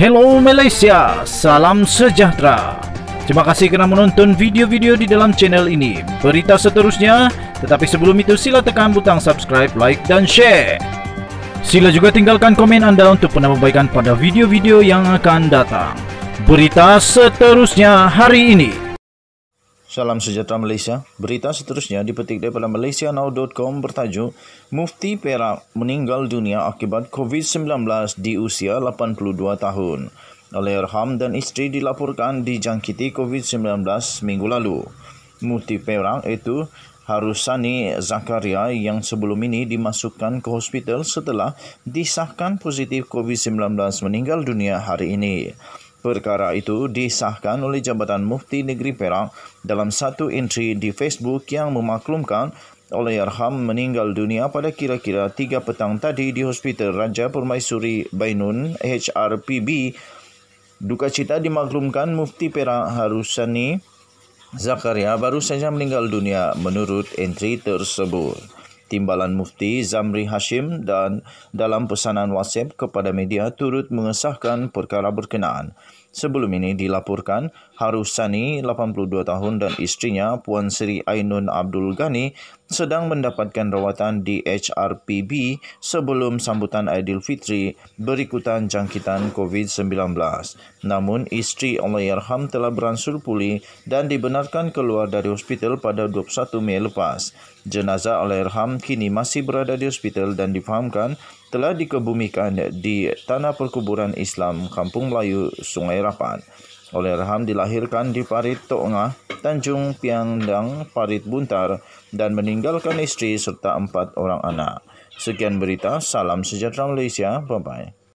Hello Malaysia, salam sejahtera. Terima kasih kerana menonton video-video di dalam channel ini. Berita seterusnya, tetapi sebelum itu sila tekan butang subscribe, like dan share. Sila juga tinggalkan komen anda untuk penambahbaikan pada video-video yang akan datang. Berita seterusnya hari ini. Salam sejahtera Malaysia. Berita seterusnya dipetik daripada malaysianow.com bertajuk Mufti Perak meninggal dunia akibat COVID-19 di usia 82 tahun. Oleh Arham dan isteri dilaporkan dijangkiti COVID-19 minggu lalu. Mufti Perak itu Harusani Zakaria yang sebelum ini dimasukkan ke hospital setelah disahkan positif COVID-19 meninggal dunia hari ini. Perkara itu disahkan oleh Jabatan Mufti Negeri Perak dalam satu entry di Facebook yang memaklumkan oleh Arham meninggal dunia pada kira-kira 3 petang tadi di Hospital Raja Permaisuri Bainun HRPB. Duka cita dimaklumkan Mufti Perak Harusani Zakaria baru saja meninggal dunia menurut entry tersebut. Timbalan Mufti Zamri Hashim dan dalam pesanan WhatsApp kepada media turut mengesahkan perkara berkenaan. Sebelum ini dilaporkan, Harus Sani, 82 tahun dan istrinya Puan Seri Ainun Abdul Ghani sedang mendapatkan rawatan di HRPB sebelum sambutan Aidilfitri berikutan jangkitan COVID-19. Namun, istri Allahyarham telah beransur pulih dan dibenarkan keluar dari hospital pada 21 Mei lepas. Jenazah Alairham kini masih berada di hospital dan difahamkan telah dikebumikan di Tanah Perkuburan Islam Kampung Melayu Sungai Rapan. Alairham dilahirkan di Parit Tongah, Tanjung Piandang, Parit Buntar dan meninggalkan istri serta empat orang anak. Sekian berita, salam sejahtera Malaysia, bye-bye.